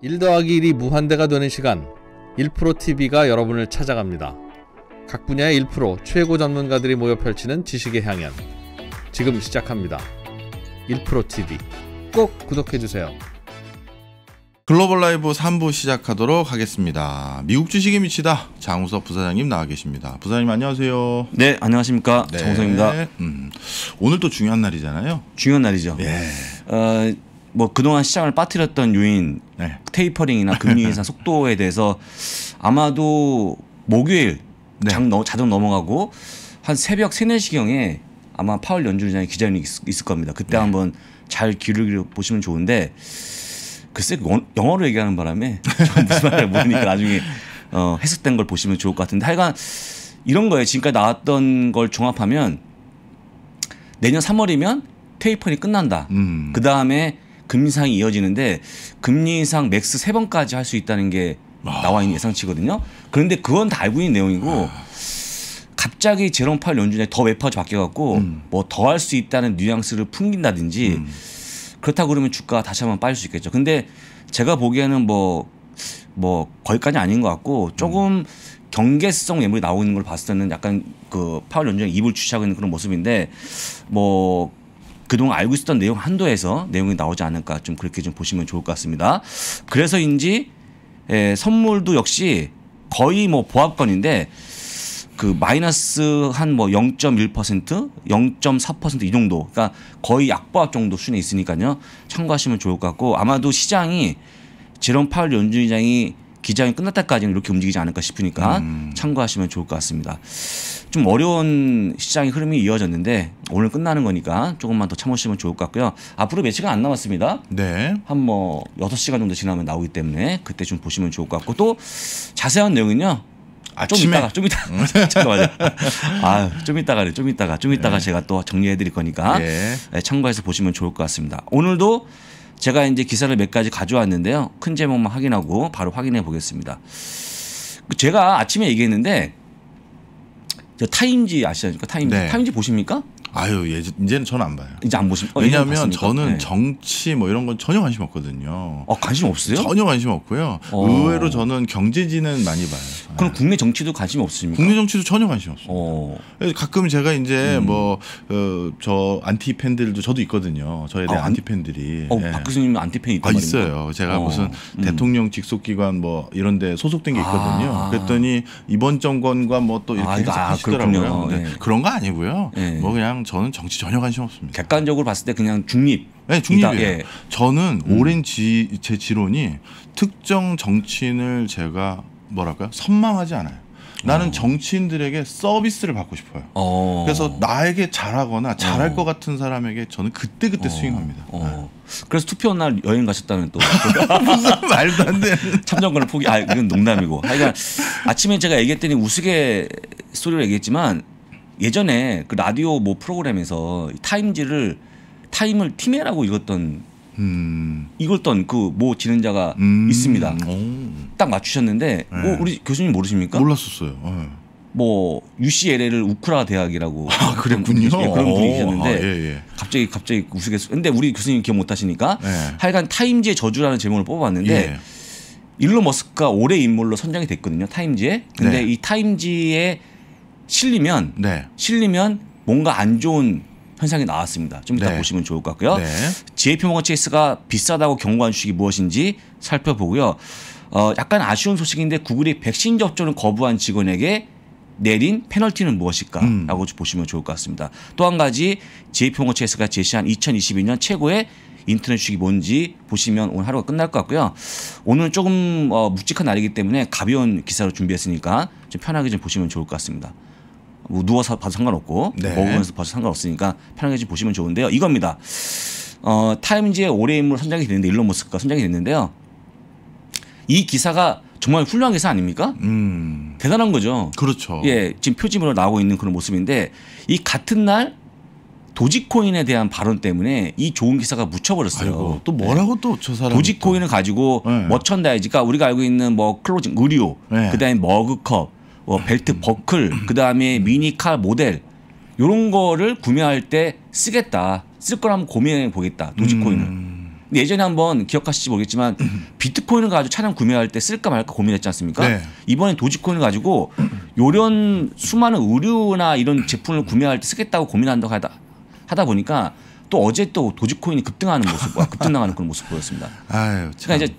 1 더하기 1이 무한대가 되는 시간 1프로TV가 여러분을 찾아갑니다. 각 분야의 1 최고 전문가들이 모여 펼치는 지식의 향연 지금 시작합니다. 1프로TV 꼭 구독해주세요. 글로벌 라이브 3부 시작하도록 하겠습니다. 미국 주식에 미치다 장우석 부사장님 나와 계십니다. 부사장님 안녕하세요. 네, 안녕하십니까. 네. 장우석입니다. 음, 오늘 또 중요한 날이잖아요. 중요한 날이죠. 네. 어, 뭐 그동안 시장을 빠뜨렸던 요인 네. 테이퍼링이나 금리 인상 속도에 대해서 아마도 목요일 네. 장 너, 자정 넘어가고 한 새벽 세네시경에 아마 파월 연준장의 기자회견이 있, 있을 겁니다. 그때 네. 한번 잘 기울여 보시면 좋은데 글쎄 그 영어로 얘기하는 바람에 무슨 말을 모르니까 나중에 어, 해석된 걸 보시면 좋을 것 같은데 하여간 이런 거예요. 지금까지 나왔던 걸 종합하면 내년 3월이면 테이퍼링 이 끝난다. 음. 그 다음에 금리 상이 이어지는데 금리 상 맥스 세 번까지 할 수 있다는 게 아. 나와 있는 예상치거든요. 그런데 그건 다 알고 있는 내용이고 아. 갑자기 제롬 파일 연준에더 매파가 바뀌어갖고 음. 뭐더 할 수 있다는 뉘앙스를 풍긴다든지 음. 그렇다 그러면 주가 다시 한번 빠질 수 있겠죠. 근데 제가 보기에는 뭐뭐 뭐, 뭐 거기까지 아닌 것 같고 조금 음. 경계성 매물이 나오고 있는 걸 봤을 때는 약간 그 파월 연준이 입을 주시하고 있는 그런 모습인데 뭐 그동안 알고 있었던 내용 한도에서 내용이 나오지 않을까 좀 그렇게 좀 보시면 좋을 것 같습니다. 그래서인지 예, 선물도 역시 거의 뭐 보합권인데 그 마이너스 한 뭐 0.1%, 0.4%이 정도. 그러니까 거의 약보합 정도 수준에 있으니까요. 참고하시면 좋을 것 같고 아마도 시장이 제롬 파월 연준의장이 기자회견 끝날 때까지는 이렇게 움직이지 않을까 싶으니까 음. 참고하시면 좋을 것 같습니다. 좀 어려운 시장의 흐름이 이어졌는데 오늘 끝나는 거니까 조금만 더 참으시면 좋을 것 같고요. 앞으로 며칠간 안 남았습니다. 네. 한뭐6 시간 정도 지나면 나오기 때문에 그때 좀 보시면 좋을 것 같고 또 자세한 내용은요. 아침에 좀 이따가 좀 이따 음. 잠깐만요. 아좀 이따가좀 이따가 좀 이따가 네. 제가 또 정리해드릴 거니까 예. 네. 참고해서 보시면 좋을 것 같습니다. 오늘도 제가 이제 기사를 몇 가지 가져왔는데요. 큰 제목만 확인하고 바로 확인해 보겠습니다. 제가 아침에 얘기했는데 저 타임지 아시죠? 타임지. 네. 타임지 보십니까? 아유 예, 이제는 저는 안 봐요. 이제 안 보시. 어, 왜냐하면 저는 네. 정치 뭐 이런 건 전혀 관심 없거든요. 아 관심 없어요? 전혀 관심 없고요. 어. 의외로 저는 경제지는 많이 봐요. 그럼 네. 국내 정치도 관심 없습니까? 국내 정치도 전혀 관심 없어요. 가끔 제가 이제 음. 뭐저 어, 안티 팬들도 저도 있거든요. 저에 대한 아, 안티 팬들이. 어, 예. 박 교수님 안티 팬 있단 아, 있어요. 제가 어. 무슨 음. 대통령 직속기관 뭐 이런데 소속된 게 아. 있거든요. 아. 그랬더니 이번 정권과 뭐또 아, 이렇게 아, 하시더라고요. 예. 그런 거 아니고요. 예. 뭐 그냥 사실 저는 정치 전혀 관심 없습니다. 객관적으로 봤을 때 그냥 중립. 네, 중립이에요. 예. 저는 음. 오랜 지, 제 지론이 특정 정치인을 제가 뭐랄까요? 선망하지 않아요. 나는 어. 정치인들에게 서비스를 받고 싶어요. 어. 그래서 나에게 잘하거나 잘할 어. 것 같은 사람에게 저는 그때 그때 어. 스윙합니다. 어. 네. 그래서 투표 날 여행 가셨다는 또 무슨 말도 안 되는 참정권을 포기. 아 이건 농담이고. 하여간 아침에 제가 얘기했더니 우스갯 소리로 얘기했지만 예전에 그 라디오 뭐 프로그램에서 타임지를 타임을 팀해라고 읽었던 음. 읽었던 그모 진행자가 음. 있습니다. 오. 딱 맞추셨는데 뭐 네. 뭐 우리 교수님 모르십니까? 몰랐었어요. 네. 뭐 UCLA를 우크라 대학이라고 아, 그랬군요. 그런, 예, 그런 분이 계셨는데 아, 예, 예. 갑자기 갑자기 우스갯소. 근데 우리 교수님 기억 못 하시니까 예. 네. 하여간 타임지의 저주라는 제목을 뽑아봤는데 예. 일론 머스크가 올해 인물로 선정이 됐거든요. 타임지에. 근데 네. 이 타임지의 실리면 네. 실리면 뭔가 안 좋은 현상이 나왔습니다. 좀 이따 네. 보시면 좋을 것 같고요. 네. JP 모건 체이스가 비싸다고 경고한 주식이 무엇인지 살펴보고요. 어, 약간 아쉬운 소식인데 구글이 백신 접종을 거부한 직원에게 내린 페널티는 무엇일까라고 음. 보시면 좋을 것 같습니다. 또 한 가지 JP 모건 체이스가 제시한 2022년 최고의 인터넷 주식이 뭔지 보시면 오늘 하루가 끝날 것 같고요. 오늘은 조금 어, 묵직한 날이기 때문에 가벼운 기사로 준비했으니까 좀 편하게 좀 보시면 좋을 것 같습니다. 뭐 누워서 봐도 상관없고 네. 먹으면서 봐도 상관없으니까 편하게 좀 보시면 좋은데요. 이겁니다. 어, 타임즈의 올해 인물 선정이 됐는데 일론 머스크가 선정이 됐는데요. 이 기사가 정말 훌륭한 기사 아닙니까? 음. 대단한 거죠. 그렇죠. 예, 지금 표지으로 나오고 있는 그런 모습인데 이 같은 날 도지코인에 대한 발언 때문에 이 좋은 기사가 묻혀버렸어요. 아이고, 또 뭐라고 네. 또저 사람 도지코인을 가지고 네. 머천다이즈가 우리가 알고 있는 뭐 클로징 의류, 네. 그다음에 머그컵, 어, 벨트 버클, 그 다음에 미니카 모델 요런 거를 구매할 때 쓰겠다. 쓸 거라면 고민해 보겠다. 도지코인을. 음. 예전에 한번 기억하실지 모르겠지만 비트코인을 가지고 차량 구매할 때 쓸까 말까 고민했지 않습니까? 네. 이번에 도지코인을 가지고 요런 수많은 의류나 이런 제품을 구매할 때 쓰겠다고 고민한다고 하다 하다 보니까 또 어제 또 도지코인이 급등하는 모습, 급등나가는 그런 모습 보였습니다. 아유, 그러니까 이제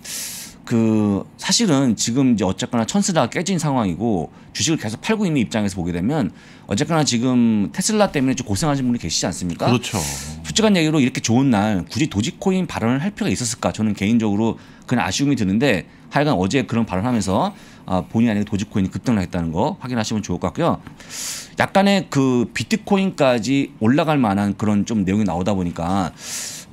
그 사실은 지금 이제 어쨌거나 천스가 깨진 상황이고 주식을 계속 팔고 있는 입장에서 보게 되면 어쨌거나 지금 테슬라 때문에 좀고생하신 분이 계시지 않습니까? 그렇죠. 솔직한 얘기로 이렇게 좋은 날 굳이 도지코인 발언을 할 필요가 있었을까? 저는 개인적으로 그런 아쉬움이 드는데 하여간 어제 그런 발언하면서 아, 본의 아니게 도지코인이 급등을 했다는 거 확인하시면 좋을 것 같고요. 약간의 그 비트코인까지 올라갈 만한 그런 좀 내용이 나오다 보니까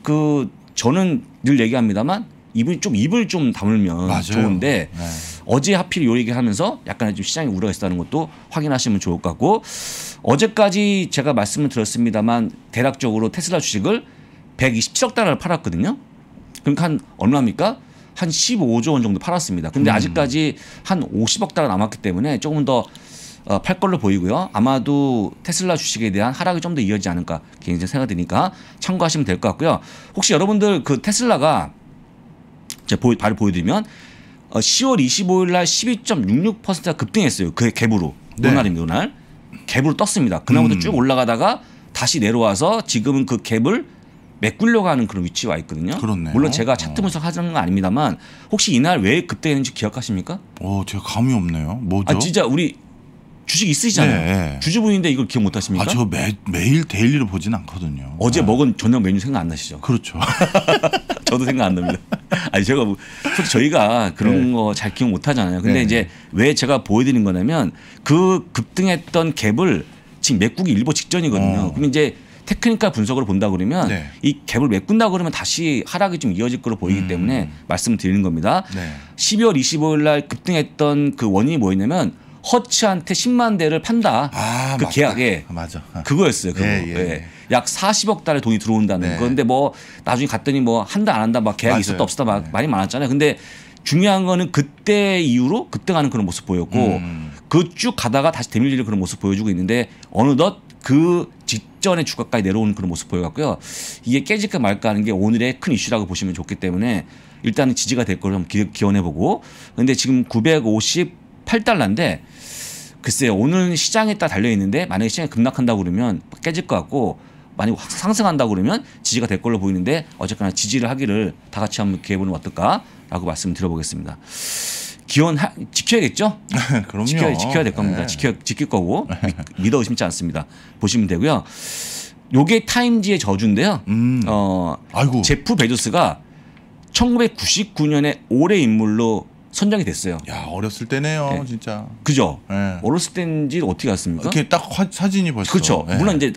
그 저는 늘 얘기합니다만 입을 좀 입을 좀 다물면 맞아요. 좋은데 네. 어제 하필 요 얘기하면서 약간 좀 시장이 우려했다는 것도 확인하시면 좋을 것 같고 어제까지 제가 말씀을 드렸습니다만 대략적으로 테슬라 주식을 127억 달러를 팔았거든요. 그러니까 한 얼마입니까? 한 15조 원 정도 팔았습니다. 근데 음. 아직까지 한 50억 달러 남았기 때문에 조금 더 어, 팔 걸로 보이고요. 아마도 테슬라 주식에 대한 하락이 좀 더 이어지지 않을까 개인적인 생각이 드니까 참고하시면 될 것 같고요. 혹시 여러분들 그 테슬라가 자, 보여, 바로 보여드리면 어, 10월 25일 날 12.66%가 급등했어요. 그 갭으로. 네. 오늘입니다. 그날. 갭으로 떴습니다. 그날부터 음. 쭉 올라가다가 다시 내려와서 지금은 그 갭을 메꾸려고 하는 그런 위치에 와 있거든요. 그렇네요. 물론 제가 어. 차트 분석하는건 아닙니다만 혹시 이날 왜 급등했는지 기억하십니까? 어, 제가 감이 없네요. 뭐죠? 아, 진짜 우리 주식 있으시잖아요. 네, 네. 주주분인데 이걸 기억 못 하십니까? 아, 저 매, 매일 데일리로 보진 않거든요. 어제 네. 먹은 저녁 메뉴 생각 안 나시죠? 그렇죠. 저도 생각 안 납니다. 아니 제가 뭐 솔직히 저희가 그런 네. 거잘 기억 못 하잖아요. 근데 네. 이제 왜 제가 보여드린 거냐면 그 급등했던 갭을 지금 메꾸기 일보 직전이거든요. 어. 그럼 이제 테크니컬 분석으로 본다 그러면 네. 이 갭을 메꾼다 그러면 다시 하락이 좀 이어질 거로 보이기 음. 때문에 말씀드리는 겁니다. 12월 25일 날 급등했던 그 원인이 뭐였냐면 허츠한테 10만 대를 판다. 아, 그 맞다. 계약에 아, 맞아. 아. 그거였어요. 그거. 예, 예, 예. 약 40억 달러 돈이 들어온다는. 네. 그런데 뭐 나중에 갔더니 뭐 한다 안 한다 막 계약이 있었다 없었다 막 네. 많이 많았잖아요. 근데 중요한 거는 그때 이후로 급등하는 그런 모습 보였고 음. 그쭉 가다가 다시 데밀리는 그런 모습 보여주고 있는데 어느덧 그직전에 주가까지 내려오는 그런 모습 보여갖고요. 이게 깨질까 말까 하는 게 오늘의 큰 이슈라고 보시면 좋기 때문에 일단은 지지가 될걸좀 기원해보고 근데 지금 958달러인데 글쎄요 오늘 시장에 따라 달려 있는데 만약에 시장이 급락한다 고 그러면 깨질 것 같고 만약 에확 상승한다 고 그러면 지지가 될 걸로 보이는데 어쨌거나 지지를 하기를 다 같이 한번 기회보면 어떨까라고 말씀드려보겠습니다. 을 기원 하, 지켜야겠죠? 그럼요. 지켜야, 지켜야 될 겁니다. 네. 지켜 지킬 거고 믿어 의심치 않습니다. 보시면 되고요. 요게 타임지의 저주인데요. 음. 어, 아이고. 제프 베조스가 1999년에 올해 인물로 선정이 됐어요. 야 어렸을 때네요, 네. 진짜. 그죠. 네. 어렸을 때인지 어떻게 알습니까 이렇게 딱 화, 사진이 벌써. 그렇죠. 네. 물론 이제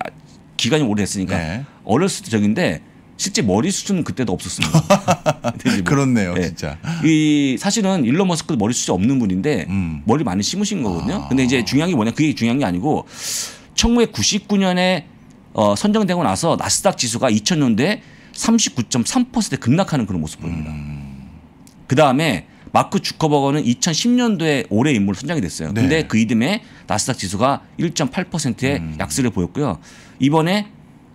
기간이 오래됐으니까 어렸을 때 적인데 실제 머리 수준은 그때도 없었습니다. 네, 뭐. 그렇네요, 네. 진짜. 이 사실은 일론 머스크도 머리 수준 없는 분인데 음. 머리 많이 심으신 거거든요. 아. 근데 이제 중요한 게 뭐냐, 그게 중요한 게 아니고 1999년에 어, 선정되고 나서 나스닥 지수가 2000년대 39.3% 급락하는 그런 모습 보입니다. 음. 그 다음에 마크 주커버거는 2010년도에 올해 인물 선정이 됐어요. 네. 근데 그 이듬해 나스닥 지수가 1.8%의 음. 약세를 보였고요. 이번에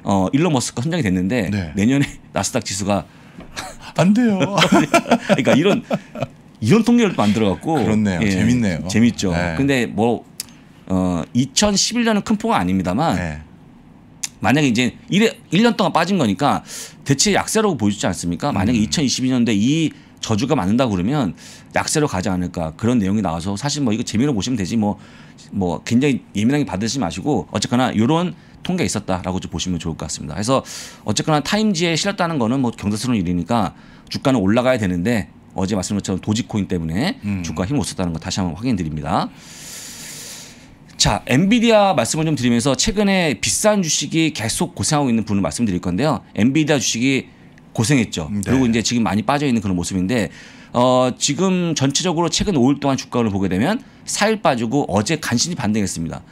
어 일론 머스크가 선정이 됐는데 네. 내년에 나스닥 지수가 안 돼요. 그러니까 이런 이런 통계를 또 만들어갖고 그렇네요. 예, 재밌네요. 재밌죠. 네. 근데 뭐 어, 2011년은 큰 폭은 아닙니다만 네. 만약에 이제 1, 1년 동안 빠진 거니까 대체 약세라고 보이지 않습니까? 만약에 음. 2022년도에 이 저주가 맞는다 그러면 약세로 가지 않을까 그런 내용이 나와서 사실 뭐 이거 재미로 보시면 되지 뭐뭐 뭐 굉장히 예민하게 받으시지 마시고 어쨌거나 요런 통계 있었다라고 좀 보시면 좋을 것 같습니다. 그래서 어쨌거나 타임지에 실렸다는 거는 뭐경제스러운 일이니까 주가는 올라가야 되는데 어제 말씀 것처럼 도지코인 때문에 음. 주가 힘을못 썼다는 거 다시 한번 확인드립니다. 자, 엔비디아 말씀을 좀 드리면서 최근에 비싼 주식이 계속 고생하고 있는 분을 말씀드릴 건데요. 엔비디아 주식이 고생했죠. 음, 네. 그리고 이제 지금 많이 빠져 있는 그런 모습인데 어, 지금 전체적으로 최근 5일 동안 주가를 보게 되면 4일 빠지고 어제 간신히 반등했습니다.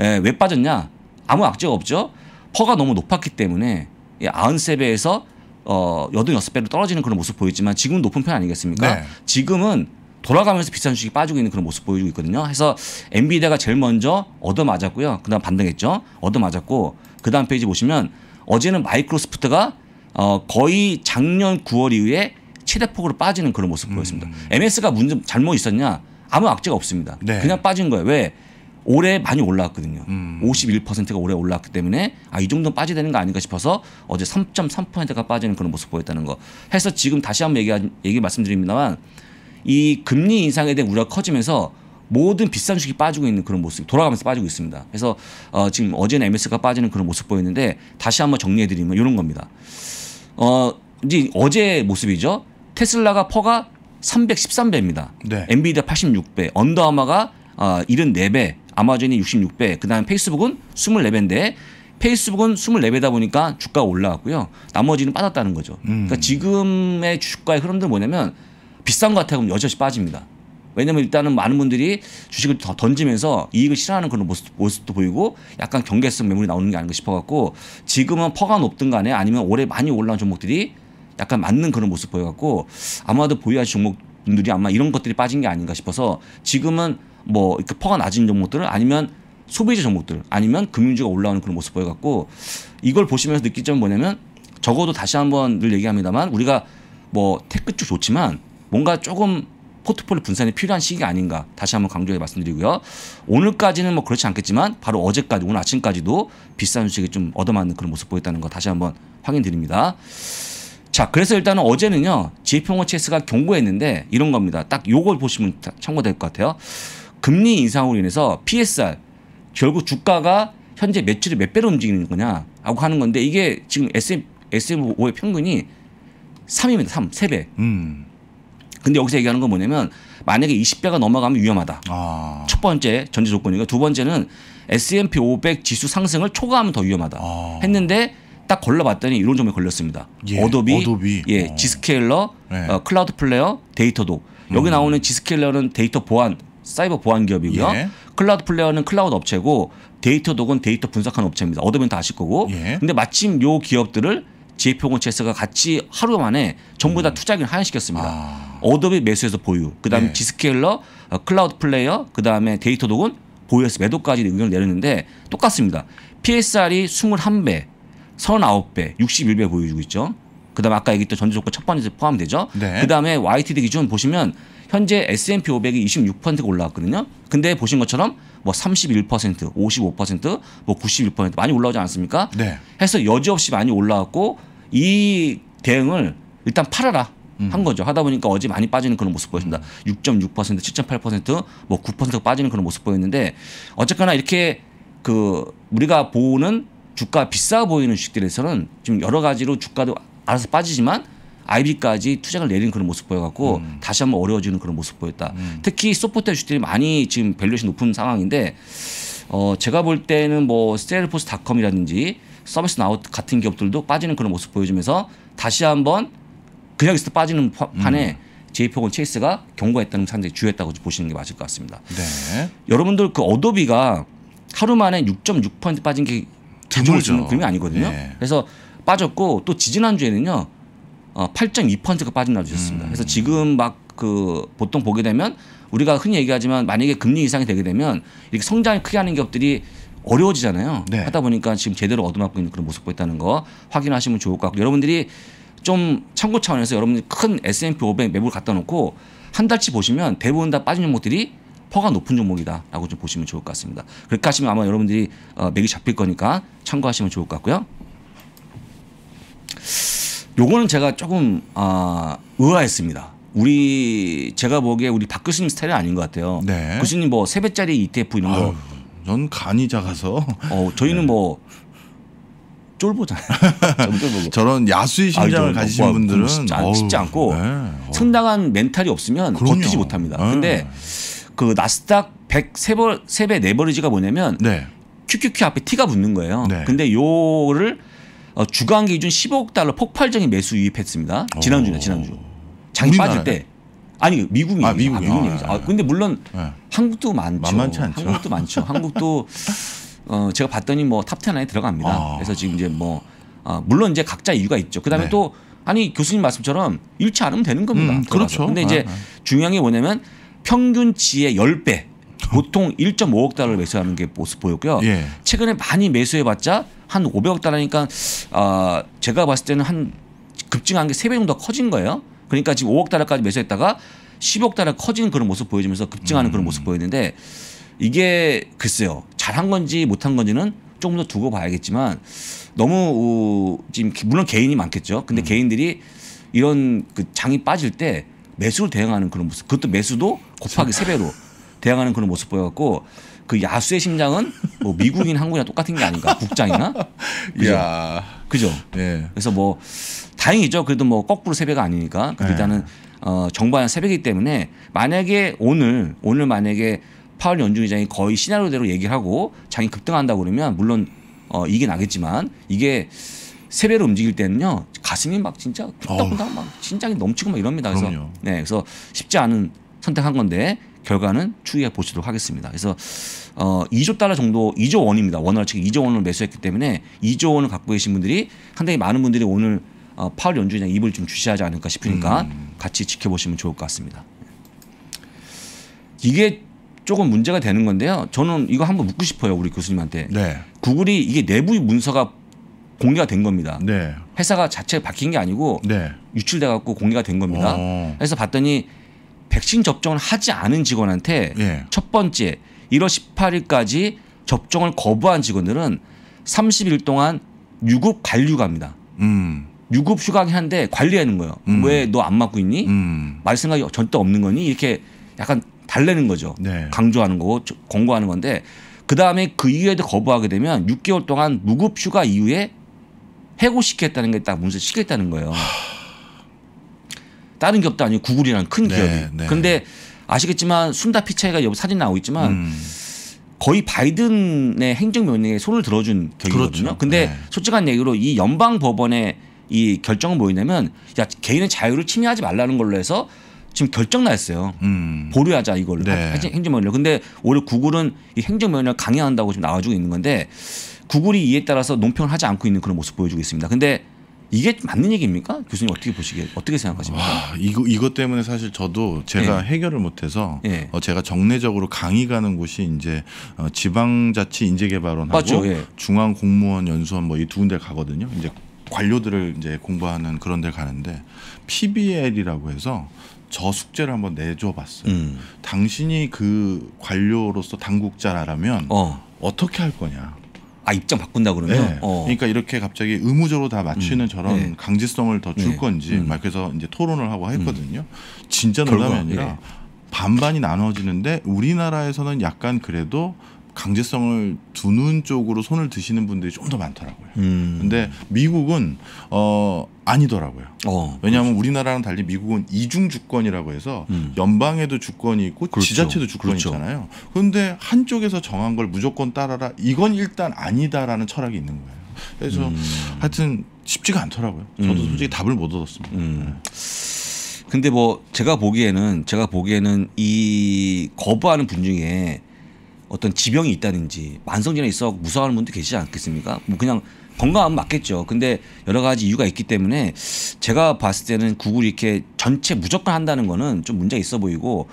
예, 왜 빠졌냐? 아무 악재가 없죠. 퍼가 너무 높았기 때문에 아흔세배에서 어, 86배로 떨어지는 그런 모습 보였지만 지금 은 높은 편 아니겠습니까? 네. 지금은 돌아가면서 비싼 주식이 빠지고 있는 그런 모습 보여주고 있거든요. 그래서 엔비디아가 제일 먼저 얻어맞았고요. 그다음 반등했죠. 얻어맞았고 그다음 페이지 보시면 어제는 마이크로소프트가 어, 거의 작년 9월 이후에 최대폭으로 빠지는 그런 모습 보였습니다. 음. MS가 문제 잘못 있었냐? 아무 악재가 없습니다. 네. 그냥 빠진 거예요. 왜? 올해 많이 올라왔거든요. 음. 51%가 올해 올라왔기 때문에 아, 이 정도는 빠져야 되는 거 아닌가 싶어서 어제 3.3%가 빠지는 그런 모습 보였다는 거. 해서 지금 다시 한번 얘기, 얘기 말씀드립니다만 이 금리 인상에 대한 우려가 커지면서 모든 비싼 주식이 빠지고 있는 그런 모습 돌아가면서 빠지고 있습니다. 그래서 어, 지금 어제는 MS가 빠지는 그런 모습 보였는데 다시 한 번 정리해드리면 이런 겁니다. 어, 이제 어제 모습이죠. 테슬라가 퍼가 313배입니다. 네. 엔비디아 86배, 언더아마가 어, 74배, 아마존이 66배, 그다음 에 페이스북은 24배인데 페이스북은 24배다 보니까 주가 가 올라왔고요. 나머지는 빠졌다는 거죠. 음. 그러니까 지금의 주가의 흐름들 뭐냐면 비싼 것 같아요. 그럼 여없이 빠집니다. 왜냐면 일단은 많은 분들이 주식을 더 던지면서 이익을 싫어하는 그런 모습, 모습도 보이고 약간 경계성 매물이 나오는 게 아닌가 싶어갖고 지금은 퍼가 높든 간에 아니면 올해 많이 올라온 종목들이 약간 맞는 그런 모습 보여갖고 아마도 보유하실 종목분들이 아마 이런 것들이 빠진 게 아닌가 싶어서 지금은 뭐 이렇게 퍼가 낮은 종목들은 아니면 소비재 종목들 아니면 금융주가 올라오는 그런 모습 보여갖고 이걸 보시면서 느낀 점은 뭐냐면 적어도 다시 한번 늘 얘기합니다만 우리가 뭐 테크 쪽 좋지만 뭔가 조금 포트폴리오 분산이 필요한 시기가 아닌가 다시 한번 강조해 말씀드리고요. 오늘까지는 뭐 그렇지 않겠지만 바로 어제까지 오늘 아침까지도 비싼 주식이 좀 얻어맞는 그런 모습 보였다는 거 다시 한번 확인드립니다. 자 그래서 일단은 어제는요 JP모체스가 경고했는데 이런 겁니다. 딱 요걸 보시면 참고될 것 같아요. 금리 인상으로 인해서 PSR 결국 주가가 현재 매출이 몇 배로 움직이는 거냐 하고 하는 건데 이게 지금 SM, SM5의 평균이 3입니다. 3, 3배. 음. 근데 여기서 얘기하는 건 뭐냐면 만약에 20배가 넘어가면 위험하다. 아. 첫 번째 전제 조건이고 두 번째는 S&P 500 지수 상승을 초과하면 더 위험하다. 아. 했는데 딱 걸러봤더니 이런 점에 걸렸습니다. 예, 어도비, 어도비, 예, 어. 지스케일러, 네. 어, 클라우드 플레이어, 데이터도 여기 음. 나오는 지스케일러는 데이터 보안, 사이버 보안 기업이고요. 예. 클라우드 플레이어는 클라우드 업체고 데이터독은 데이터 분석하는 업체입니다. 어드비는 아실 거고. 예. 근데 마침 요 기업들을 JP모건 체스가 같이 하루 만에 전부 다 음. 투자금을 하향시켰습니다. 아. 어도비 매수해서 보유, 그다음에 네. 예. 지스케일러, 어, 클라우드 플레이어, 그다음에 데이터 독은 보유해서 매도까지 의견을 내렸는데 똑같습니다. PSR이 21배, 39배, 61배 보여주고 있죠. 그다음 에 아까 얘기했던 전제 조건 첫 번째 포함 되죠. 네. 그다음에 YTD 기준 보시면 현재 S&P 500이 26%가 올라왔거든요. 근데 보신 것처럼 뭐 31%, 55%, 뭐91% 많이 올라오지 않았습니까? 네. 해서 여지없이 많이 올라왔고 이 대응을 일단 팔아라. 음. 한 거죠. 하다 보니까 어제 많이 빠지는 그런 모습 보였습니다. 음. 6.6%, 7.8%뭐 9% 빠지는 그런 모습 보였는데 어쨌거나 이렇게 그 우리가 보는 주가 비싸 보이는 주식들에서는 지금 여러 가지로 주가도 알아서 빠지지만 IB까지 투자를 내리는 그런 모습 보여갖고 음. 다시 한번 어려워지는 그런 모습 보였다. 음. 특히 소프트 주들이 많이 지금 밸류에이 높은 상황인데 어 제가 볼 때는 뭐 셀포스닷컴이라든지 서비스 나웃 같은 기업들도 빠지는 그런 모습 보여주면서 다시 한번 그냥 있을 때 빠지는 판에 음. 제이포건 체이스가 경고했다는 상당히 주의했다고 보시는 게 맞을 것 같습니다. 네. 여러분들 그 어도비가 하루 만에 6.6% 빠진 게 드물죠. 그런 게 아니거든요. 네. 그래서 빠졌고 또 지지난주에는요. 어, 8.2%가 빠진 다고주셨습니다 음. 그래서 지금 막 그 보통 보게 되면 우리가 흔히 얘기하지만 만약에 금리 이상이 되게 되면 이렇게 성장이 크게 하는 기업들이 어려워지잖아요. 네. 하다 보니까 지금 제대로 얻어맞고 있는 그런 모습 보였다는 거 확인하시면 좋을 것 같고 여러분들이 좀 참고 차원에서 여러분들 큰 S&P 500 매물 갖다 놓고 한 달치 보시면 대부분 다 빠진 종목들이 퍼가 높은 종목이다라고 좀 보시면 좋을 것 같습니다. 그렇게 하시면 아마 여러분들이 어, 맥이 잡힐 거니까 참고하시면 좋을 것 같고요. 요거는 제가 조금 아, 의아했습니다. 우리 제가 보기에 우리 박 교수님 스타일이 아닌 것 같아요. 네. 교수님 뭐 세배짜리 ETF 이런 거. 전 간이 작아서. 어, 저희는 네. 뭐 쫄보잖아요. 저런 야수의 심장을 아, 가지신 뭐, 분들은 쉽지, 뭐, 않, 쉽지 않고 네. 상당한 멘탈이 없으면 그럼요. 버티지 못합니다. 네. 근데 그 나스닥 100 3배, 3배 네버리지가 뭐냐면 네. QQQ 앞에 T가 붙는 거예요. 네. 근데 요를 어, 주간 기준 10억 달러 폭발적인 매수 유입했습니다. 지난주에 지난주. 장이 빠질 때 아니 미국 이 아, 미국, 아, 미국 아, 아, 네. 근데 물론 네. 한국도 많죠. 한국도 많죠. 한국도 어, 제가 봤더니 뭐탑10 안에 들어갑니다. 아. 그래서 지금 이제 뭐 어, 물론 이제 각자 이유가 있죠. 그다음에 네. 또 아니 교수님 말씀처럼 잃지 않으면 되는 겁니다. 음, 그렇죠. 근데 네, 이제 네. 중요한 게 뭐냐면 평균치의 10배 보통 1.5억 달러를 매수하는 게 모습 보였고요. 예. 최근에 많이 매수해봤자 한 500억 달러니까 아 제가 봤을 때는 한 급증한 게 3배 정도 커진 거예요. 그러니까 지금 5억 달러까지 매수했다가 10억 달러 커지는 그런 모습 보여주면서 급증하는 음. 그런 모습 보였는데 이게 글쎄요 잘한 건지 못한 건지는 조금 더 두고 봐야겠지만 너무 어, 지금 물론 개인이 많겠죠. 근데 음. 개인들이 이런 그 장이 빠질 때 매수로 대응하는 그런 모습. 그것도 매수도 곱하기 그렇죠. 세 배로. 대항하는 그런 모습 보여갖고 그 야수의 심장은 뭐 미국인 한국이나 똑같은 게 아닌가 국장이나 그죠? 그죠? 예. 그래서 뭐 다행이죠. 그래도 뭐 거꾸로 세배가 아니니까 예. 일단은 어, 정반한 부 세배이기 때문에 만약에 오늘 오늘 만약에 파월 연준의장이 거의 시나리오대로 얘기하고 장이 급등한다 그러면 물론 어, 이게 나겠지만 이게 세배로 움직일 때는요 가슴이 막 진짜 쿵닥쿵닥 막 심장이 넘치고 막 이럽니다. 그래서 그럼요. 네 그래서 쉽지 않은 선택한 건데 결과는 추후에 보시도록 하겠습니다. 그래서 어 2조 달러 정도 2조 원입니다. 원화 측 2조 원을 매수했기 때문에 2조 원을 갖고 계신 분들이 상당히 많은 분들이 오늘 어, 파월 연준이랑 입을 좀 주시하지 않을까 싶으니까 음. 같이 지켜보시면 좋을 것 같습니다. 이게 조금 문제가 되는 건데요. 저는 이거 한번 묻고 싶어요. 우리 교수님한테. 네. 구글이 이게 내부 문서가 공개가 된 겁니다. 네. 회사가 자체 바뀐 게 아니고 네. 유출돼 갖고 공개가 된 겁니다. 어. 그래서 봤더니 백신 접종을 하지 않은 직원한테 예. 첫 번째 1월 18일까지 접종을 거부한 직원들은 30일 동안 유급 관류갑니다. 음. 유급 휴가긴 한데 관리하는 거예요. 음. 왜너 안 맞고 있니? 음. 말 생각이 절대 없는 거니? 이렇게 약간 달래는 거죠. 네. 강조하는 거고 권고하는 건데 그다음에 그 이후에도 거부하게 되면 6개월 동안 무급 휴가 이후에 해고시켰다는게 딱 문서 시켰다는 거예요. 다른 기업도 아니고 구글이라는 큰 네, 기업이. 네, 네. 그런데 아시겠지만 순다 피차이가 여기 사진 나오고 있지만 음. 거의 바이든의 행정 명령에 손을 들어준 결이거든요. 그렇 근데 네. 솔직한 얘기로 이 연방 법원의 이 결정은 뭐냐면 야 개인의 자유를 침해하지 말라는 걸로 해서 지금 결정 나였어요. 음. 보류하자 이걸 네. 행정명령 근데 오히려 구글은 이 행정면을 강행한다고 지금 나와주고 있는 건데 구글이 이에 따라서 논평을 하지 않고 있는 그런 모습 보여주고 있습니다. 근데 이게 맞는 얘기입니까? 교수님 어떻게 보시게 어떻게 생각하십니까? 와, 아, 이거 이것 때문에 사실 저도 제가 네. 해결을 못해서 네. 어, 제가 정례적으로 강의 가는 곳이 이제 어, 지방자치 인재개발원하고 네. 중앙공무원 연수원 뭐 이 두 군데 가거든요. 이제 관료들을 이제 공부하는 그런 데 가는데 PBL이라고 해서 저 숙제를 한번 내줘봤어요. 음. 당신이 그 관료로서 당국자라면 어. 어떻게 할 거냐? 아 입장 바꾼다 그러면 네. 어. 그러니까 이렇게 갑자기 의무적으로 다 맞추는 음. 저런 네. 강제성을 더줄 네. 건지 음. 막 그래서 이제 토론을 하고 했거든요. 음. 진짜 논란이 아니라 예. 반반이 나눠지는데 우리나라에서는 약간 그래도 강제성을 두는 쪽으로 손을 드시는 분들이 좀 더 많더라고요. 음. 근데 미국은 어 아니더라고요. 어, 왜냐하면 그렇죠. 우리나라랑 달리 미국은 이중 주권이라고 해서 음. 연방에도 주권이 있고 그렇죠. 지자체도 주권이 그렇죠. 있잖아요. 그런데 한쪽에서 정한 걸 무조건 따라라. 이건 일단 아니다라는 철학이 있는 거예요. 그래서 음. 하여튼 쉽지가 않더라고요. 저도 음. 솔직히 답을 못 얻었습니다. 음. 네. 근데 뭐 제가 보기에는 제가 보기에는 이 거부하는 분 중에 어떤 지병이 있다든지 만성질환이 있어 무서워하는 분도 계시지 않겠습니까? 뭐 그냥 건강하면 맞겠죠. 근데 여러 가지 이유가 있기 때문에 제가 봤을 때는 구글이 이렇게 전체 무조건 한다는 거는 좀 문제가 있어 보이고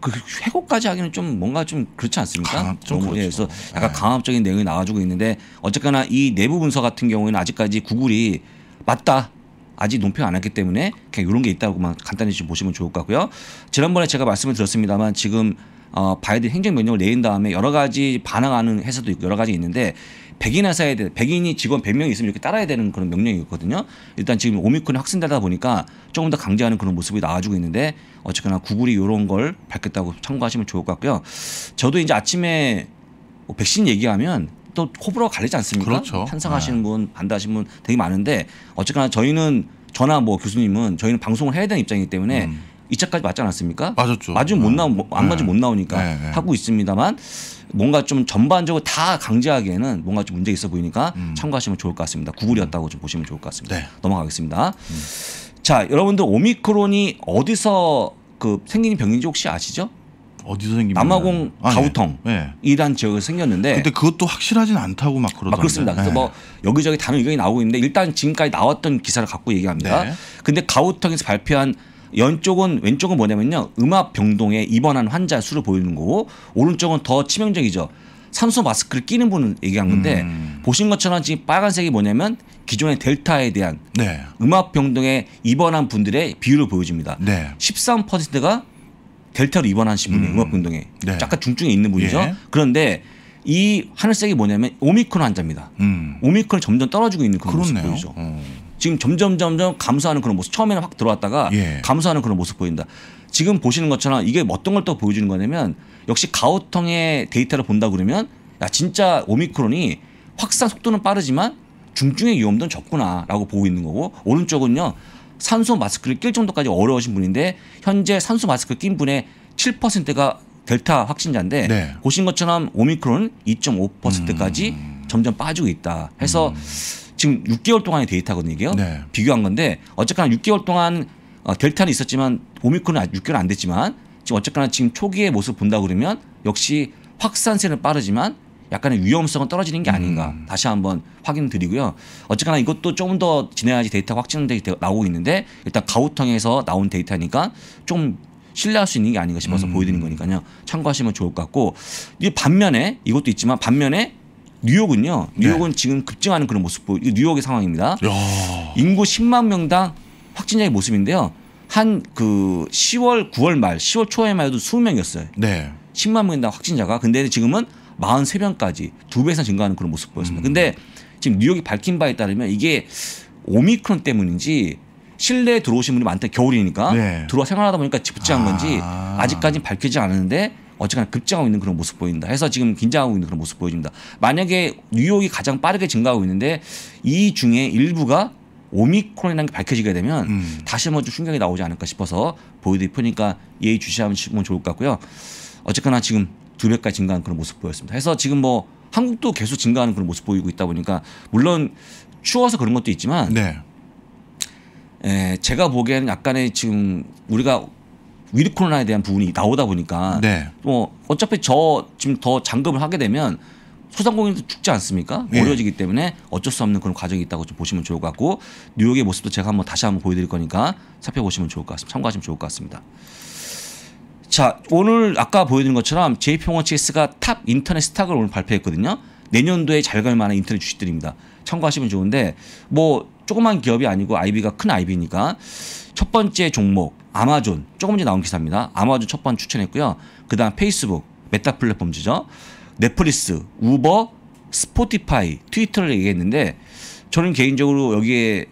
그 회고까지 하기는 좀 뭔가 좀 그렇지 않습니까? 강압, 좀 예, 그렇죠. 그래서 약간 네. 강압적인 내용이 나와주고 있는데 어쨌거나 이 내부 문서 같은 경우에는 아직까지 구글이 맞다. 아직 논평 안 했기 때문에 그냥 이런 게 있다고만 간단히 좀 보시면 좋을 것 같고요. 지난번에 제가 말씀을 드렸습니다만 지금 어, 바이든 행정명령을 내린 다음에 여러 가지 반항하는 회사도 있고 여러 가지 있는데 백인 회사에 대해 백인이 직원 100명이 있으면 이렇게 따라야 되는 그런 명령이거든요. 일단 지금 오미크론 확산되다 보니까 조금 더 강제하는 그런 모습이 나와주고 있는데 어쨌거나 구글이 이런 걸 밝혔다고 참고하시면 좋을 것 같고요. 저도 이제 아침에 뭐 백신 얘기하면 또 호불호 가 갈리지 않습니까? 그렇죠. 찬성하시는 네. 분, 반대하시는 분 되게 많은데 어쨌거나 저희는 저나 뭐 교수님은 저희는 방송을 해야 되는 입장이기 때문에 음. 2차까지 맞지 않았습니까? 맞았죠. 맞으면 못 네. 나오 뭐, 안 맞으면 못 네. 나오니까 네, 하고 있습니다만 뭔가 좀 전반적으로 다 강제하기에는 뭔가 좀 문제 있어 보이니까 음. 참고하시면 좋을 것 같습니다. 구글이었다고 좀 보시면 좋을 것 같습니다. 네. 넘어가겠습니다. 음. 자, 여러분들 오미크론이 어디서 그 생긴 병인지 혹시 아시죠? 어디서 생긴 남아공 아, 가우텅 네. 이란 지역에 생겼는데 근데 그것도 확실하진 않다고 막 그러던데 그렇습니다. 그래서 네. 뭐 여기저기 다른 의견이 나오고 있는데 일단 지금까지 나왔던 기사를 갖고 얘기합니다. 근데 가우텅에서 발표한 연쪽은 왼쪽은 뭐냐면요 음압 병동에 입원한 환자 수를 보이는 거고 오른쪽은 더 치명적이죠. 산소 마스크를 끼는 분을 얘기한 건데 음. 보신 것처럼 지금 빨간색이 뭐냐면 기존의 델타에 대한 네. 음압 병동에 입원한 분들의 비율을 보여줍니다. 네. 13%가 델타로 입원하신 분이 음. 음압 병동에 네. 약간 중증에 있는 분이죠. 예. 그런데 이 하늘색이 뭐냐면 오미크론 환자입니다. 음. 오미크론 점점 떨어지고 있는 그런 그 모습 보이죠. 어. 지금 점점 점점 감소하는 그런 모습 처음에는 확 들어왔다가 예. 감소하는 그런 모습 보인다. 지금 보시는 것처럼 이게 어떤 걸 또 보여주는 거냐면 역시 가오통의 데이터를 본다 그러면 야 진짜 오미크론이 확산 속도는 빠르지만 중증의 위험도는 적구나라고 보고 있는 거고 오른쪽은요 산소 마스크를 낄 정도까지 어려우신 분인데 현재 산소 마스크 낀 분의 7%가 델타 확진자인데 네. 보신 것처럼 오미크론 은 2.5%까지 음. 점점 빠지고 있다. 해서 음. 지금 6개월 동안의 데이터거든요. 이게요. 네. 비교한 건데 어쨌거나 6개월 동안 어, 델타는 있었지만 오미크론은 아, 6개월 안 됐지만 지금 어쨌거나 지금 초기의 모습 본다 그러면 역시 확산세는 빠르지만 약간의 위험성은 떨어지는 게 아닌가 음. 다시 한번 확인드리고요. 어쨌거나 이것도 조금 더 지내야지 데이터가 확진되이 나오고 있는데 일단 가우탕에서 나온 데이터니까 좀 신뢰할 수 있는 게 아닌가 싶어서 음. 보여드린 거니까요. 참고하시면 좋을 것 같고 이 반면에 이것도 있지만 반면에 뉴욕은요. 네. 뉴욕은 네. 지금 급증하는 그런 모습 보이 뉴욕의 상황입니다. 야. 인구 10만 명당 확진자의 모습인데요. 한 그 10월 9월 말 10월 초에만 해도 20명이었어요. 네. 10만 명당 확진자가 근데 지금은 43명까지 두 배 이상 증가하는 그런 모습 보였습니다. 음. 근데 지금 뉴욕이 밝힌 바에 따르면 이게 오미크론 때문인지 실내에 들어오신 분이 많다 겨울이니까 네. 들어와 생활하다 보니까 집지한 건지 아. 아직까지 밝히지 않았는데 어쨌거나 급증하고 있는 그런 모습 보인다. 해서 지금 긴장하고 있는 그런 모습 보여집니다. 만약에 뉴욕이 가장 빠르게 증가하고 있는데 이 중에 일부가 오미크론이라는 게 밝혀지게 되면 음. 다시 한번 좀 충격이 나오지 않을까 싶어서 보여드리니까 예의 주시하면 좋을 것 같고요. 어쨌거나 지금 두 배까지 증가한 그런 모습 보였습니다. 해서 지금 뭐 한국도 계속 증가하는 그런 모습 보이고 있다 보니까 물론 추워서 그런 것도 있지만 네. 에, 제가 보기에는 약간의 지금 우리가 위드 코로나에 대한 부분이 나오다 보니까 네. 뭐 어차피 저 지금 더잠금을 하게 되면 소상공인도 죽지 않습니까? 예. 어려워지기 때문에 어쩔 수 없는 그런 과정이 있다고 좀 보시면 좋을 것 같고 뉴욕의 모습도 제가 한번 다시 한번 보여드릴 거니까 살펴보시면 좋을 것 같습니다. 참고하시면 좋을 것 같습니다. 자 오늘 아까 보여드린 것처럼 JP모건체이스가 탑 인터넷 스탁을 오늘 발표했거든요. 내년도에 잘 갈 만한 인터넷 주식들입니다. 참고하시면 좋은데 뭐 조그만 기업이 아니고 IB가 큰 IB니까 첫 번째 종목 아마존 조금 전에 나온 기사입니다. 아마존 첫 번 추천했고요. 그 다음 페이스북 메타 플랫폼즈죠 넷플릭스, 우버, 스포티파이, 트위터를 얘기했는데 저는 개인적으로 여기에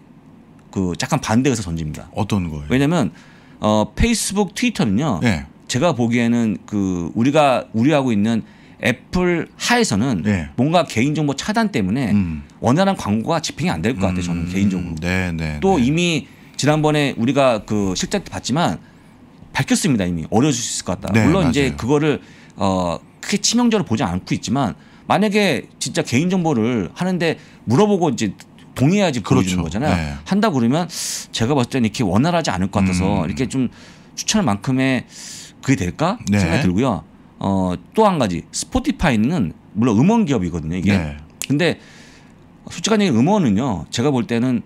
그 약간 반대 의서 던집니다. 어떤 거예요? 왜냐하면 어, 페이스북, 트위터는요. 네. 제가 보기에는 그 우리가 우려하고 있는 애플 하에서는 네. 뭔가 개인정보 차단 때문에 음. 원활한 광고가 집행이 안 될 것 같아요. 저는 음. 개인적으로. 네, 네 또 네. 이미 지난번에 우리가 그 실장 때 봤지만 밝혔습니다 이미 어려워질 수 있을 것 같다. 네, 물론 맞아요. 이제 그거를 어 크게 치명적으로 보지 않고 있지만 만약에 진짜 개인 정보를 하는데 물어보고 이제 동의해야지 그러주는 그렇죠. 거잖아요. 네. 한다 그러면 제가 봤을 때는 이렇게 원활하지 않을 것 같아서 음. 이렇게 좀 추천할 만큼의 그게 될까 네. 생각이 들고요. 어또 한 가지 스포티파이는 물론 음원 기업이거든요 이게. 네. 근데 솔직한 얘기 음원은요 제가 볼 때는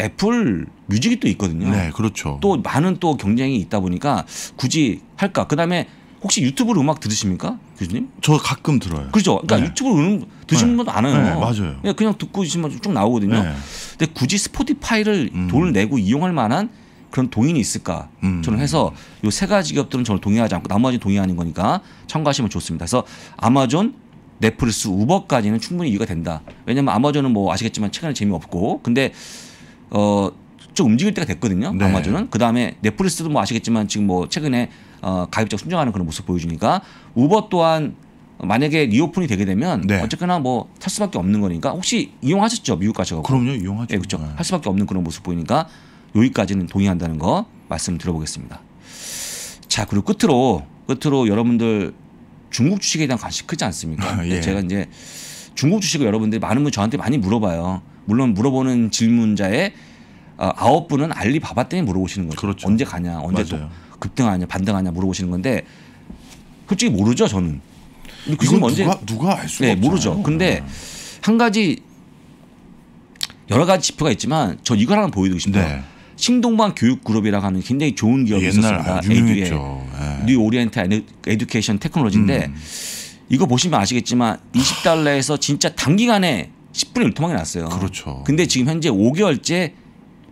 애플 뮤직이 또 있거든요. 네, 그렇죠. 또 많은 또 경쟁이 있다 보니까 굳이 할까? 그다음에 혹시 유튜브로 음악 들으십니까, 교수님? 저 가끔 들어요. 그렇죠. 그러니까 네. 유튜브로 음 드시는 네. 분도 많아요. 네, 맞아요. 그냥, 예, 그냥 듣고 있으면 쭉 나오거든요. 네. 근데 굳이 스포티파이를 음. 돈을 내고 이용할 만한 그런 동인이 있을까? 음. 저는 해서 요 세 가지 기업들은 저는 동의하지 않고 나머지 동의하는 거니까 참고하시면 좋습니다. 그래서 아마존, 넷플릭스, 우버까지는 충분히 이유가 된다. 왜냐면 아마존은 뭐 아시겠지만 최근에 재미없고 근데 어, 좀 움직일 때가 됐거든요. 네. 아마존은 그 다음에 넷플릭스도 뭐 아시겠지만 지금 뭐 최근에 어, 가입자 순정하는 그런 모습 보여주니까 우버 또한 만약에 리오픈이 되게 되면 네. 어쨌거나 뭐 탈 수밖에 없는 거니까 혹시 이용하셨죠 미국 가셔가 그럼요 이용하죠. 예, 네, 그렇죠. 네. 할 수밖에 없는 그런 모습 보이니까 여기까지는 동의한다는 거 말씀 들어보겠습니다. 자 그리고 끝으로 끝으로 여러분들 중국 주식에 대한 관심 크지 않습니까? 예. 제가 이제 중국 주식을 여러분들이 많은 분 저한테 많이 물어봐요. 물론 물어보는 질문자의 어, 아홉 분은 알리바바 때문에 물어보시는 거죠. 그렇죠. 언제 가냐, 언제 또 급등하냐, 반등하냐 물어보시는 건데 솔직히 모르죠 저는. 그건 언제 누가, 누가 알 수가 네, 없잖 모르죠. 근데 네. 한 가지 여러 가지 지표가 있지만 저 이걸 하나 보여드리고 싶어요. 네. 신동방 교육그룹이라고 하는 굉장히 좋은 기업이 있었습니다. 유명했죠. 뉴 오리엔트 에듀케이션 테크놀로지인데 이거 보시면 아시겠지만 20달러에서 진짜 단기간에 10분에 울토막이 났어요. 그렇죠. 근데 지금 현재 5개월째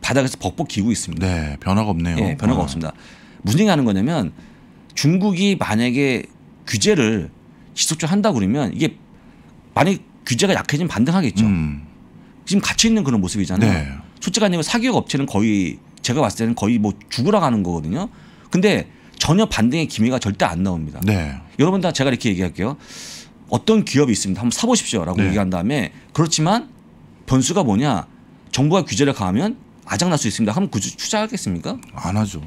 바닥에서 벅벅 기고 있습니다. 네, 변화가 없네요. 네, 변화가 아. 없습니다. 무슨 얘기 하는 거냐면 중국이 만약에 규제를 지속적으로 한다 그러면 이게 만약 에 규제가 약해지면 반등하겠죠. 음. 지금 갇혀 있는 그런 모습이잖아요. 네. 솔직히 아니면 사교육 업체는 거의 제가 봤을 때는 거의 뭐 죽으라 가는 거거든요. 근데 전혀 반등의 기미가 절대 안 나옵니다. 네. 여러분 다 제가 이렇게 얘기할게요. 어떤 기업이 있습니다. 한번 사보십시오라고 네. 얘기한 다음에 그렇지만 변수가 뭐냐? 정부가 규제를 가하면 아작날 수 있습니다. 하면 그 투자하겠습니까? 안 하죠.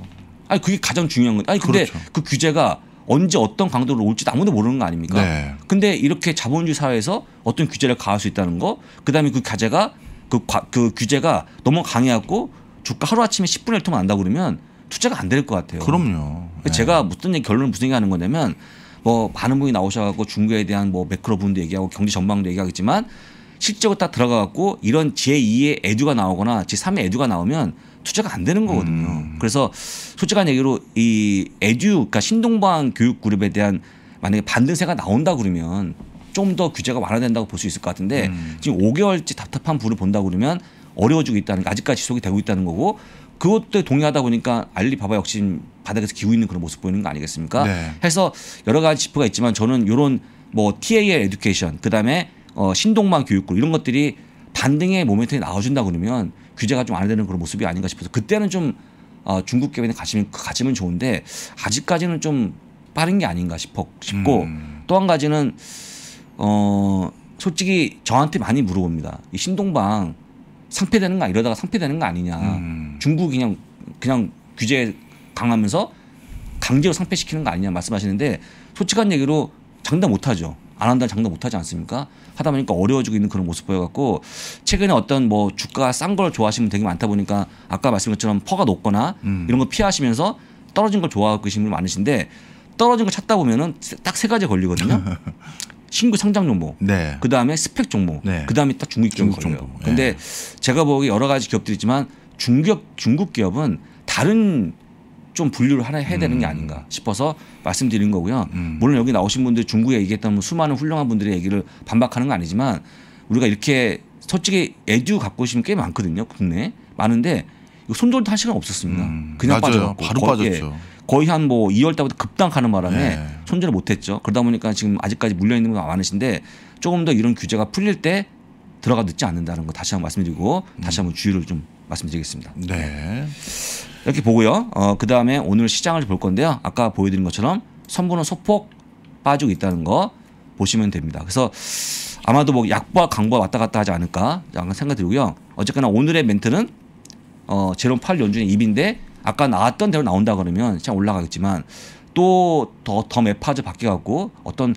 아니 그게 가장 중요한 건 아니 근데 그렇죠. 그 규제가 언제 어떤 강도로 올지 도 아무도 모르는 거 아닙니까? 네. 근데 이렇게 자본주의 사회에서 어떤 규제를 가할 수 있다는 거, 그다음에 그 과제가 그, 그 규제가 너무 강해갖고 주가 하루 아침에 10분의 1통 안다 그러면 투자가 안 될 것 같아요. 그럼요. 네. 제가 무슨 얘기 결론 을 무슨 얘기 하는 거냐면 뭐 많은 분이 나오셔갖고 중국에 대한 뭐 매크로 분도 얘기하고 경제 전망도 얘기하겠지만 실제로 딱 들어가갖고 이런 제2의 에듀가 나오거나 제3의 에듀가 나오면 투자가 안 되는 거거든요. 음. 그래서 솔직한 얘기로 이 에듀, 그러니까 신동방 교육 그룹에 대한 만약에 반등세가 나온다 그러면 좀 더 규제가 완화된다고 볼 수 있을 것 같은데 음. 지금 5개월째 답답한 부를 본다 그러면 어려워지고 있다는 아직까지 지속이 되고 있다는 거고 그것도 동의하다 보니까 알리바바 역시 바닥에서 기우 있는 그런 모습 보이는 거 아니겠습니까? 네. 해서 여러 가지 지표가 있지만 저는 이런 뭐 TAL 에듀케이션 그다음에 어 신동망 교육구 이런 것들이 반등의 모멘트에 나와준다 그러면 규제가 좀 안 되는 그런 모습이 아닌가 싶어서 그때는 좀 어, 중국 기업에는 가시면가시면 그 좋은데 아직까지는 좀 빠른 게 아닌가 싶어 싶고 음. 또한 가지는 어 솔직히 저한테 많이 물어봅니다. 이 신동방 상폐되는 거 이러다가 상폐되는 거 아니냐. 음. 중국 이 그냥 그냥 규제 강하면서 강제로 상폐시키는 거 아니냐 말씀하시는데 솔직한 얘기로 장담 못 하죠. 안 한다는 장담 못 하지 않습니까? 하다 보니까 어려워지고 있는 그런 모습 보여갖고 최근에 어떤 뭐 주가 싼 걸 좋아하시면 되게 많다 보니까 아까 말씀드 것처럼 퍼가 높거나 음. 이런 거 피하시면서 떨어진 걸 좋아하고 계신 분 많으신데 떨어진 걸 찾다 보면은 딱 세 가지 걸리거든요. 신규 상장 종목, 네. 그 다음에 스펙 종목, 네. 그 다음에 딱 중국 종목 걸려요. 그런데 네. 제가 보기 여러 가지 기업들이 있지만 중국 중국 기업은 다른 좀 분류를 하나 해야 되는 게 음. 아닌가 싶어서 말씀드린 거고요. 음. 물론 여기 나오신 분들 중국에 얘기했던 수많은 훌륭한 분들의 얘기를 반박하는 건 아니지만 우리가 이렇게 솔직히 에듀 갖고 오시게꽤 많거든요. 국내 많은데 이거 손절 도할 시간 없었습니다. 음. 그냥 맞아요. 빠져갖고 바로 거, 예. 빠졌죠. 예. 거의 한뭐 2월 달부터 급등하는 바람에 네. 손절을 못했죠. 그러다 보니까 지금 아직까지 물려 있는 분가 많으신데 조금 더 이런 규제가 풀릴 때 들어가 늦지 않는다는 거 다시 한번 말씀드리고 음. 다시 한번 주의를 좀 말씀드리겠습니다. 네. 이렇게 보고요. 어, 그 다음에 오늘 시장을 볼 건데요. 아까 보여드린 것처럼 선분은 소폭 빠지고 있다는 거 보시면 됩니다. 그래서 아마도 뭐 약과 강보가 왔다 갔다 하지 않을까 생각 들고요. 어쨌거나 오늘의 멘트는 어, 제롬 8 연준의 입인데 아까 나왔던 대로 나온다 그러면 시장 올라가겠지만 또 더더 매파즈 바뀌어갖고 어떤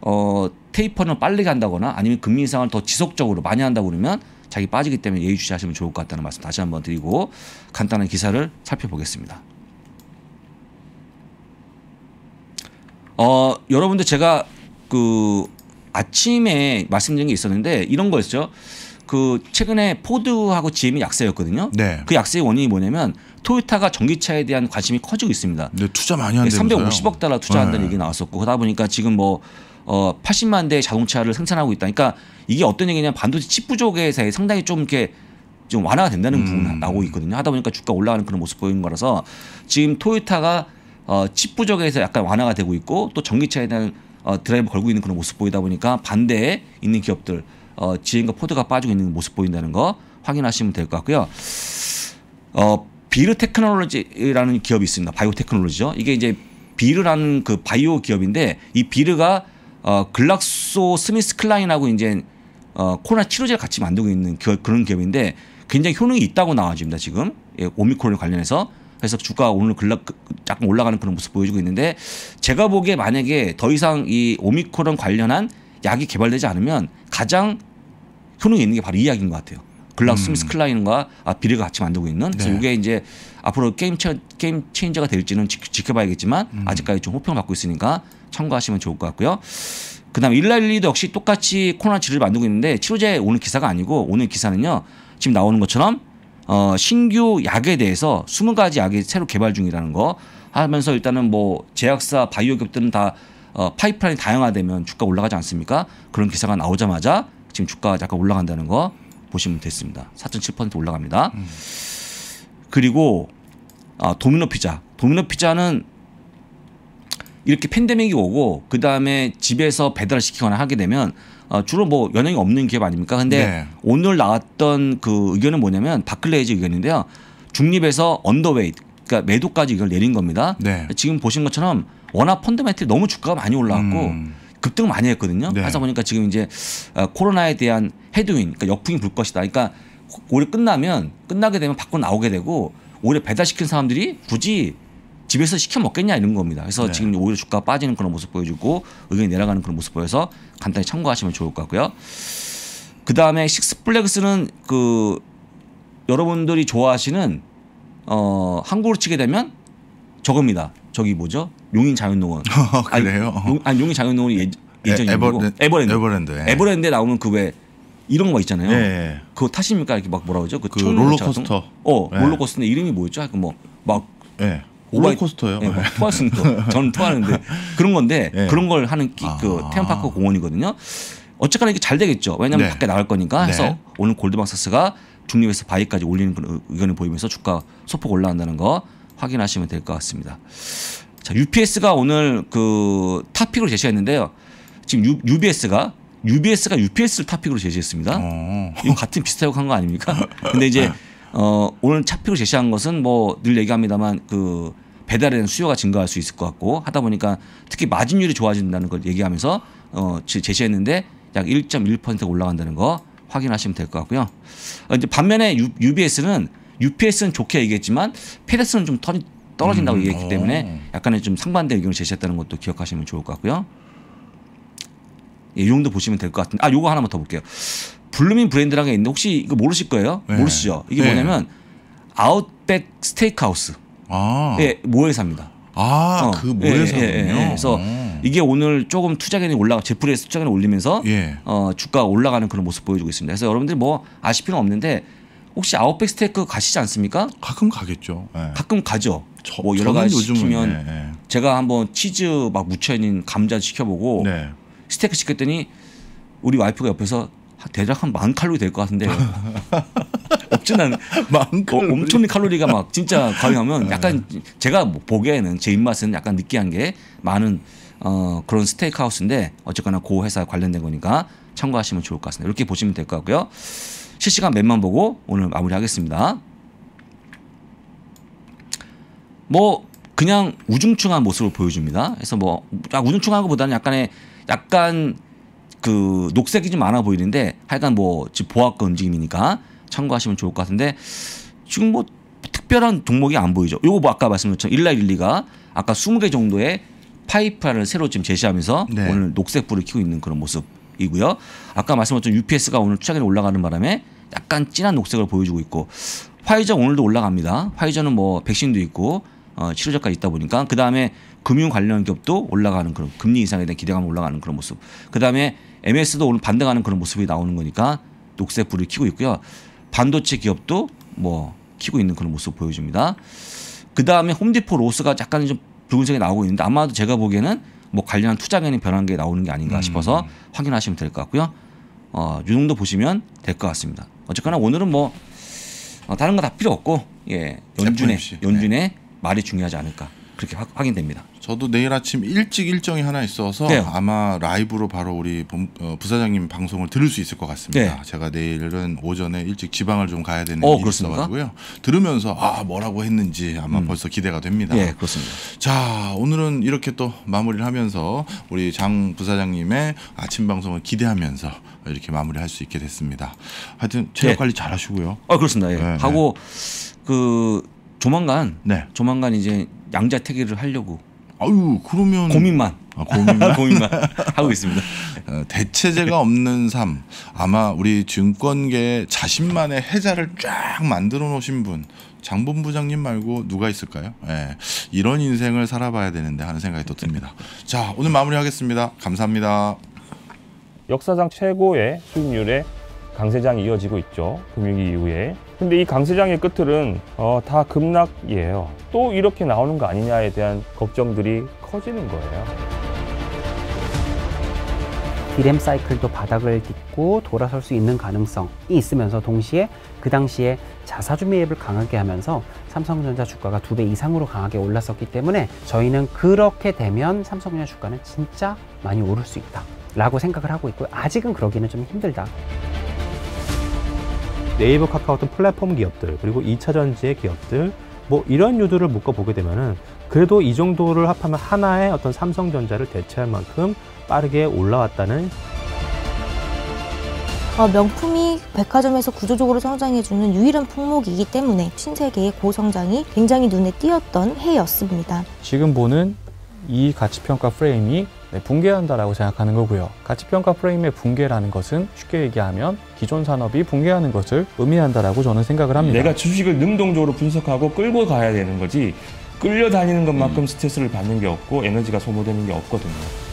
어 테이퍼는 빨리 간다거나 아니면 금리 인상을 더 지속적으로 많이 한다 그러면 자기 빠지기 때문에 예의주시하시면 좋을 것 같다는 말씀 다시 한번 드리고 간단한 기사를 살펴보겠습니다. 어 여러분들 제가 그 아침에 말씀드린 게 있었는데 이런 거였죠. 그 최근에 포드하고 GM이 약세였거든요. 네. 그 약세의 원인이 뭐냐면 토요타가 전기차에 대한 관심이 커지고 있습니다. 네, 투자 많이 한대요. 350억 달러 투자한다는 네. 얘기 나왔었고 그러다 보니까 지금 뭐 어, 80만 대 자동차를 생산하고 있다. 그러니까 이게 어떤 얘기냐면 반도체 칩 부족에서 상당히 좀 이렇게 좀 완화가 된다는 음. 부분 나오고 있거든요. 하다 보니까 주가 올라가는 그런 모습 보이는 거라서 지금 토요타가 어, 칩 부족에서 약간 완화가 되고 있고 또 전기차에 대한 어, 드라이브 걸고 있는 그런 모습 보이다 보니까 반대에 있는 기업들 어, 지인과 포드가 빠지고 있는 모습 보인다는 거 확인하시면 될 것 같고요. 어, 비르 테크놀로지라는 기업이 있습니다. 바이오 테크놀로지죠. 이게 이제 비르라는 그 바이오 기업인데 이 비르가 어, 글락소 스미스 클라인하고 이제 어, 코로나 치료제를 같이 만들고 있는 기업, 그런 기업인데 굉장히 효능이 있다고 나와집니다. 지금 예, 오미크론 관련해서 그래서 주가 오늘 글락 약간 올라가는 그런 모습 보여주고 있는데 제가 보기에 만약에 더 이상 이 오미크론 관련한 약이 개발되지 않으면 가장 효능이 있는 게 바로 이 이야기인 것 같아요. 글라스 음. 스미스 클라인과 아, 비리가 같이 만들고 있는 그래서 네. 이게 이제 앞으로 게임, 체, 게임 체인저가 될지는 지, 켜봐야겠지만 음. 아직까지 좀호평 받고 있으니까 참고하시면 좋을 것 같고요. 그다음 일라일리도 역시 똑같이 코로나 치료를 만들고 있는데 치료제 오늘 기사가 아니고 오늘 기사는요 지금 나오는 것처럼 어, 신규 약에 대해서 20가지 약이 새로 개발 중이라는 거 하면서 일단은 뭐 제약사 바이오 기업들은 다 어, 파이프라인이 다양화되면 주가 올라가지 않습니까? 그런 기사가 나오자마자 지금 주가가 약간 올라간다는 거 보시면 됐습니다. 4.7% 올라갑니다. 음. 그리고 아, 도미노 피자. 도미노 피자는 이렇게 팬데믹이 오고 그 다음에 집에서 배달 시키거나 하게 되면 어, 주로 뭐 연예인 없는 기업 아닙니까? 근데 네. 오늘 나왔던 그 의견은 뭐냐면 바클레이즈 의견인데요. 중립에서 언더웨이 그러니까 매도까지 이걸 내린 겁니다. 네. 지금 보신 것처럼 워낙 펀드멘트 너무 주가가 많이 올라왔고 음. 급등 많이 했거든요. 네. 하다 보니까 지금 이제 아, 코로나에 대한 헤드윈, 그러니까 역풍이 불 것이다. 그러니까 올해 끝나면 끝나게 되면 밖으로 나오게 되고 오히려 배달시킨 사람들이 굳이 집에서 시켜 먹겠냐 이런 겁니다. 그래서 네. 지금 오히려 주가 빠지는 그런 모습 보여주고 의견이 내려가는 그런 모습 보여서 간단히 참고하시면 좋을 것 같고요. 그 다음에 식스플렉스는 그 여러분들이 좋아하시는 어 한국으로 치게 되면 저겁니다. 저기 뭐죠? 용인 자연농원. 어, 그래요? 아니, 용, 아니 용인 자연농원이 예, 예전에 에버랜드, 에버랜드. 에버랜드. 예. 에버랜드에 나오면 그 왜 이런 거 있잖아요. 예, 예. 그거 타십니까? 이렇게 막 뭐라 그러죠? 그, 그 롤러코스터. 자동? 어, 예. 롤러코스터인데 이름이 뭐였죠? 하여튼 뭐막 예. 오버코스터요. 네, 예, 토하시는 거. 저는 토하는데 그런 건데 네. 그런 걸 하는 기, 아. 그 아. 태양파크 공원이거든요. 어쨌거나 이게 잘 되겠죠. 왜냐하면 네. 밖에 나갈 거니까 해서 네. 오늘 골드박사스가 중립에서 바위까지 올리는 그런 의견을 보이면서 주가 소폭 올라간다는 거 확인하시면 될 것 같습니다. 자, UPS가 오늘 그 탑픽으로 제시했는데요. 지금 U, UBS가 UBS가 UPS를 탑픽으로 제시했습니다. 오. 어. 이거 같은 비슷하게 한 거 아닙니까? 근데 이제 네. 어, 오늘 탑픽으로 제시한 것은 뭐 늘 얘기합니다만 그 배달에 대한 수요가 증가할 수 있을 것 같고 하다 보니까 특히 마진율이 좋아진다는 걸 얘기하면서 어, 제시했는데 약 1.1% 올라간다는 거 확인하시면 될 것 같고요. 어, 이제 반면에 유, UBS는 UPS는 좋게 얘기했지만 페레스는 좀 턴이 떨어진다고 음, 얘기했기 오. 어. 때문에 약간의 좀 상반된 의견을 제시했다는 것도 기억하시면 좋을 것 같고요. 예, 이 정도 보시면 될 것 같은데 아 요거 하나만 더 볼게요. 블루밍 브랜드라는 게 있는데 혹시 이거 모르실 거예요? 네. 모르시죠? 이게 네. 뭐냐면 아웃백 스테이크하우스 아. 예, 모회사입니다. 아, 어. 그 예, 모회사군요. 예, 예, 예, 그래서 오. 어. 이게 오늘 조금 투자견이 올라가 제프리에서 투자견을 올리면서 예. 어, 주가가 올라가는 그런 모습 보여주고 있습니다. 그래서 여러분들 이뭐 아실 필요는 없는데 혹시 아웃백 스테이크 가시지 않습니까? 가끔 가겠죠. 네. 가끔 가죠. 저, 뭐 여러 가지 시키면 네, 네. 제가 한번 치즈 막 묻혀 있는 감자 시켜보고 네. 스테이크 시켰더니 우리 와이프가 옆에서 대략 한 만 칼로리 될 것 같은데요. 없진 않은 어, 엄청난 칼로리가 막 진짜 가능하면 네. 약간 제가 뭐 보기에는 제 입맛에는 약간 느끼한 게 많은 어, 그런 스테이크 하우스인데 어쨌거나 고 회사 관련된 거니까 참고하시면 좋을 것 같습니다. 이렇게 보시면 될 것 같고요. 실시간 맵만 보고 오늘 마무리하겠습니다. 뭐 그냥 우중충한 모습을 보여줍니다. 그래서 뭐 아, 우중충한 것보다는 약간의 약간 그 녹색이 좀 많아 보이는데 하여간 뭐 지금 보합과 움직임이니까 참고하시면 좋을 것 같은데 지금 뭐 특별한 종목이 안 보이죠. 요거 뭐 아까 말씀드렸죠. 일라일리가 아까 20개 정도의 파이프을 새로 지금 제시하면서 네. 오늘 녹색불을 켜고 있는 그런 모습 이고요 아까 말씀하셨던 UPS가 오늘 추락에 올라가는 바람에 약간 진한 녹색을 보여주고 있고 화이자 오늘도 올라갑니다. 화이자는 뭐 백신도 있고 어, 치료제까지 있다 보니까 그 다음에 금융 관련 기업도 올라가는 그런 금리 이상에 대한 기대감 올라가는 그런 모습. 그 다음에 MS도 오늘 반등하는 그런 모습이 나오는 거니까 녹색 불을 켜고 있고요. 반도체 기업도 뭐 키고 있는 그런 모습 보여줍니다. 그 다음에 홈디포 로스가 약간 좀 붉은색이 나오고 있는데 아마도 제가 보기에는 뭐 관련한 투자견이 변한 게 나오는 게 아닌가 음. 싶어서 확인하시면 될 것 같고요. 어, 요 정도 보시면 될 것 같습니다. 어쨌거나 오늘은 뭐 어, 다른 거 다 필요 없고 예 연준의 연준의 네. 말이 중요하지 않을까 그렇게 확, 확인됩니다. 저도 내일 아침 일찍 일정이 하나 있어서 네. 아마 라이브로 바로 우리 어, 부사장님 방송을 들을 수 있을 것 같습니다. 네. 제가 내일은 오전에 일찍 지방을 좀 가야 되는 어, 일이 있어가지고요. 들으면서 아 뭐라고 했는지 아마 음. 벌써 기대가 됩니다. 네, 그렇습니다. 자 오늘은 이렇게 또 마무리를 하면서 우리 장 부사장님의 아침 방송을 기대하면서 이렇게 마무리할 수 있게 됐습니다. 하여튼 체력 네. 관리 잘하시고요. 아 그렇습니다. 예. 네, 네. 하고 그 조만간 네. 조만간 이제 양자 태기를 하려고 아유 그러면 고민만 아, 고민만, 고민만 하고 있습니다. 어, 대체제가 없는 삶 아마 우리 증권계 자신만의 해자를 쫙 만들어 놓으신 분장 본부장님 말고 누가 있을까요? 예, 이런 인생을 살아봐야 되는데 하는 생각이 또 듭니다. 자 오늘 마무리하겠습니다. 감사합니다. 역사상 최고의 수익률의 강세장이 이어지고 있죠. 금융위 기 이후에 근데 이 강세장의 끝틀은 어, 다 급락이에요. 또 이렇게 나오는 거 아니냐에 대한 걱정들이 커지는 거예요. 디램 사이클도 바닥을 딛고 돌아설 수 있는 가능성이 있으면서 동시에 그 당시에 자사주 매입을 강하게 하면서 삼성전자 주가가 두 배 이상으로 강하게 올랐었기 때문에 저희는 그렇게 되면 삼성전자 주가는 진짜 많이 오를 수 있다 라고 생각을 하고 있고요. 아직은 그러기는 좀 힘들다. 네이버 카카오 같은 플랫폼 기업들 그리고 2차 전지의 기업들 뭐 이런 유두를 묶어보게 되면은 그래도 이 정도를 합하면 하나의 어떤 삼성전자를 대체할 만큼 빠르게 올라왔다는 어, 명품이 백화점에서 구조적으로 성장해주는 유일한 품목이기 때문에 신세계의 고성장이 굉장히 눈에 띄었던 해였습니다. 지금 보는 이 가치평가 프레임이 네, 붕괴한다라고 생각하는 거고요. 가치평가 프레임의 붕괴라는 것은 쉽게 얘기하면 기존 산업이 붕괴하는 것을 의미한다라고 저는 생각을 합니다. 내가 주식을 능동적으로 분석하고 끌고 가야 되는 거지 끌려다니는 것만큼 음. 스트레스를 받는 게 없고 에너지가 소모되는 게 없거든요.